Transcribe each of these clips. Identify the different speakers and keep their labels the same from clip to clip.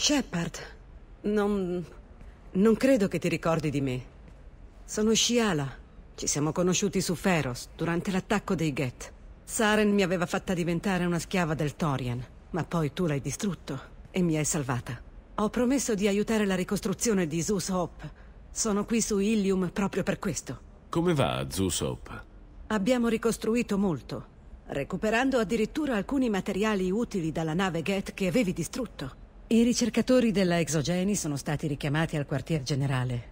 Speaker 1: Shepard, non... non credo che ti ricordi di me. Sono Shiala. Ci siamo conosciuti su Feros, durante l'attacco dei Geth. Saren mi aveva fatta diventare una schiava del Torian, ma poi tu l'hai distrutto e mi hai salvata. Ho promesso di aiutare la ricostruzione di Zeus Hope. Sono qui su Ilium proprio per questo.
Speaker 2: Come va Zeus Hope?
Speaker 1: Abbiamo ricostruito molto, recuperando addirittura alcuni materiali utili dalla nave Geth che avevi distrutto. I ricercatori della Exogeni sono stati richiamati al quartier generale,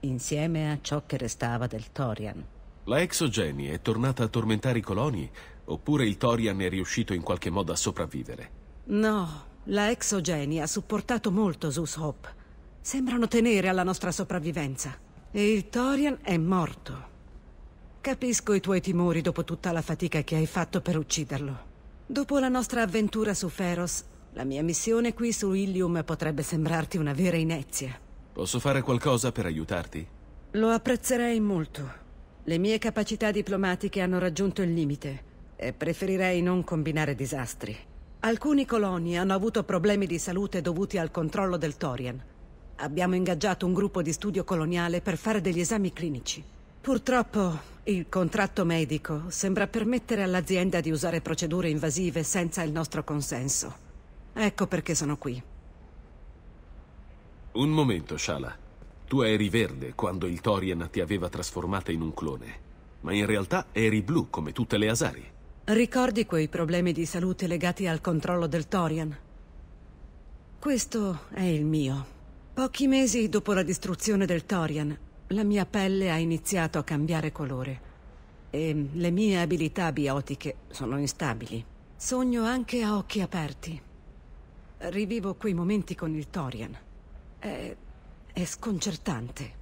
Speaker 1: insieme a ciò che restava del Torian.
Speaker 2: La Exogeni è tornata a tormentare i coloni? Oppure il Torian è riuscito in qualche modo a sopravvivere?
Speaker 1: No, la Exogeni ha supportato molto Zeus Hope. Sembrano tenere alla nostra sopravvivenza. E il Torian è morto. Capisco i tuoi timori dopo tutta la fatica che hai fatto per ucciderlo. Dopo la nostra avventura su Feros, la mia missione qui su Ilium potrebbe sembrarti una vera inezia.
Speaker 2: Posso fare qualcosa per aiutarti?
Speaker 1: Lo apprezzerei molto. Le mie capacità diplomatiche hanno raggiunto il limite e preferirei non combinare disastri. Alcuni coloni hanno avuto problemi di salute dovuti al controllo del Torian. Abbiamo ingaggiato un gruppo di studio coloniale per fare degli esami clinici. Purtroppo il contratto medico sembra permettere all'azienda di usare procedure invasive senza il nostro consenso. Ecco perché sono qui.
Speaker 2: Un momento, Shala. Tu eri verde quando il Torian ti aveva trasformata in un clone, ma in realtà eri blu come tutte le Asari.
Speaker 1: Ricordi quei problemi di salute legati al controllo del Torian? Questo è il mio. Pochi mesi dopo la distruzione del Torian, la mia pelle ha iniziato a cambiare colore e le mie abilità biotiche sono instabili. Sogno anche a occhi aperti. Rivivo quei momenti con il Torian. È... è sconcertante.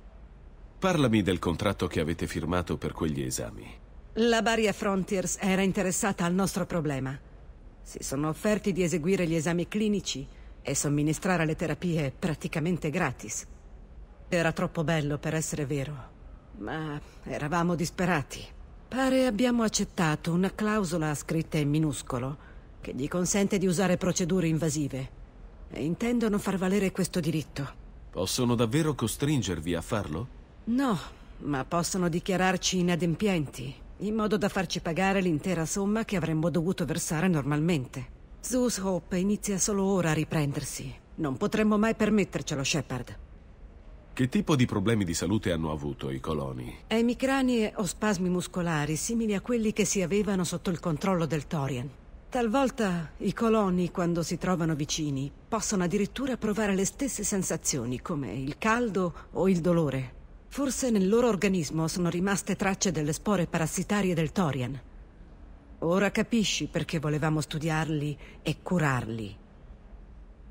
Speaker 2: Parlami del contratto che avete firmato per quegli esami.
Speaker 1: La Baria Frontiers era interessata al nostro problema. Si sono offerti di eseguire gli esami clinici e somministrare le terapie praticamente gratis. Era troppo bello per essere vero, ma eravamo disperati. Pare abbiamo accettato una clausola scritta in minuscolo che gli consente di usare procedure invasive e intendono far valere questo diritto.
Speaker 2: Possono davvero costringervi a farlo?
Speaker 1: No, ma possono dichiararci inadempienti, in modo da farci pagare l'intera somma che avremmo dovuto versare normalmente. Zeus Hope inizia solo ora a riprendersi. Non potremmo mai permettercelo, Shepard.
Speaker 2: Che tipo di problemi di salute hanno avuto i coloni?
Speaker 1: Emicranie o spasmi muscolari simili a quelli che si avevano sotto il controllo del Torian. Talvolta i coloni, quando si trovano vicini, possono addirittura provare le stesse sensazioni, come il caldo o il dolore. Forse nel loro organismo sono rimaste tracce delle spore parassitarie del Torian. Ora capisci perché volevamo studiarli e curarli.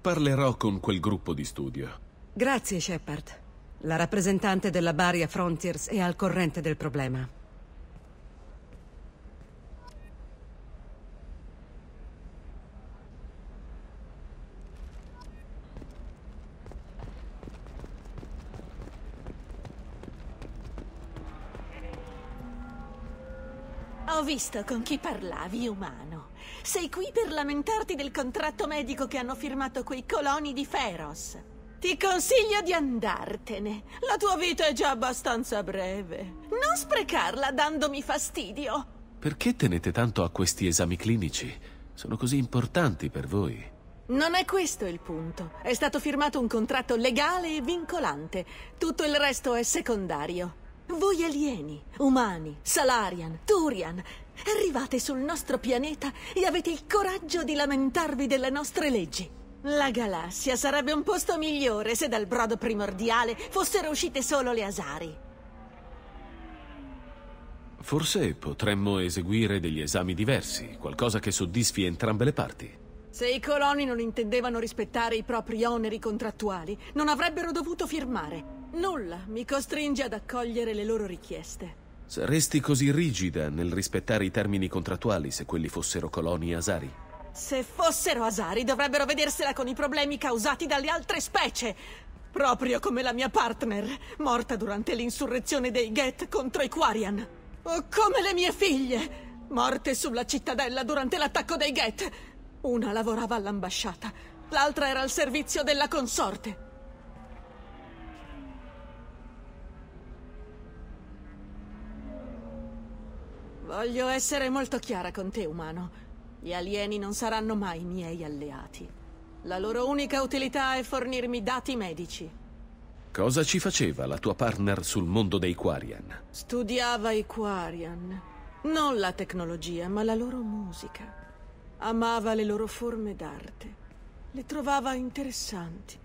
Speaker 2: Parlerò con quel gruppo di studio.
Speaker 1: Grazie, Shepard. La rappresentante della Baria Frontiers è al corrente del problema.
Speaker 3: Ho visto con chi parlavi, umano. Sei qui per lamentarti del contratto medico che hanno firmato quei coloni di Feros. Ti consiglio di andartene. La tua vita è già abbastanza breve. Non sprecarla dandomi fastidio.
Speaker 2: Perché tenete tanto a questi esami clinici? Sono così importanti per voi.
Speaker 3: Non è questo il punto. È stato firmato un contratto legale e vincolante. Tutto il resto è secondario. Voi alieni, umani, Salarian, Turian, arrivate sul nostro pianeta e avete il coraggio di lamentarvi delle nostre leggi. La galassia sarebbe un posto migliore se dal brodo primordiale fossero uscite solo le Asari.
Speaker 2: Forse potremmo eseguire degli esami diversi, qualcosa che soddisfi entrambe le parti.
Speaker 3: Se i coloni non intendevano rispettare i propri oneri contrattuali, non avrebbero dovuto firmare. Nulla mi costringe ad accogliere le loro richieste.
Speaker 2: Saresti così rigida nel rispettare i termini contrattuali se quelli fossero coloni asari?
Speaker 3: Se fossero asari dovrebbero vedersela con i problemi causati dalle altre specie. Proprio come la mia partner, morta durante l'insurrezione dei Geth contro i Quarian. O come le mie figlie, morte sulla cittadella durante l'attacco dei Geth. Una lavorava all'ambasciata, l'altra era al servizio della consorte. Voglio essere molto chiara con te, umano. Gli alieni non saranno mai miei alleati. La loro unica utilità è fornirmi dati medici.
Speaker 2: Cosa ci faceva la tua partner sul mondo dei Quarian?
Speaker 3: Studiava i Quarian. Non la tecnologia, ma la loro musica. Amava le loro forme d'arte. Le trovava interessanti.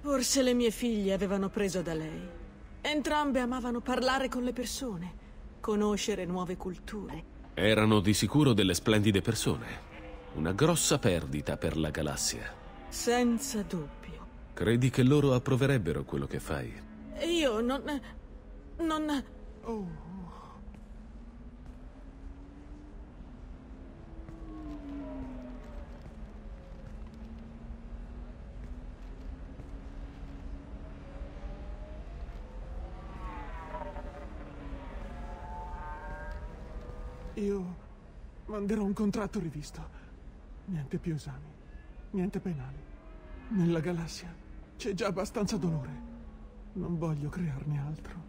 Speaker 3: Forse le mie figlie avevano preso da lei. Entrambe amavano parlare con le persone, conoscere nuove culture.
Speaker 2: Erano di sicuro delle splendide persone. Una grossa perdita per la galassia.
Speaker 3: Senza dubbio.
Speaker 2: Credi che loro approverebbero quello che fai?
Speaker 3: Io non... non... Oh.
Speaker 2: Io manderò un contratto rivisto. Niente più esami, niente penali. Nella galassia c'è già abbastanza dolore. Non voglio crearne altro.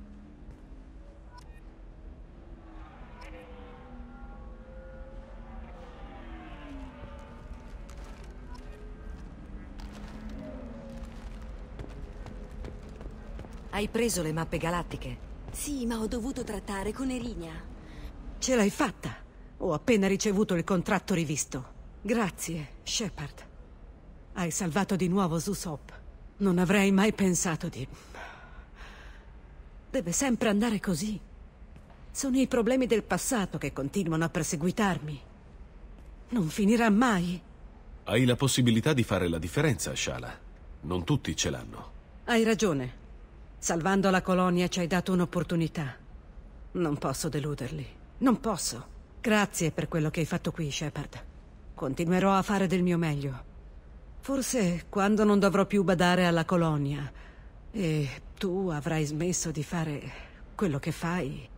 Speaker 1: Hai preso le mappe galattiche? Sì, ma ho dovuto trattare con Erigna. Ce l'hai fatta. Ho appena ricevuto il contratto rivisto. Grazie, Shepard. Hai salvato di nuovo Zusop. Non avrei mai pensato di... Deve sempre andare così. Sono i problemi del passato che continuano a perseguitarmi. Non finirà mai.
Speaker 2: Hai la possibilità di fare la differenza, Shala. Non tutti ce l'hanno.
Speaker 1: Hai ragione. Salvando la colonia ci hai dato un'opportunità. Non posso deluderli. Non posso. Grazie per quello che hai fatto qui, Shepard. Continuerò a fare del mio meglio. Forse quando non dovrò più badare alla colonia e tu avrai smesso di fare quello che fai,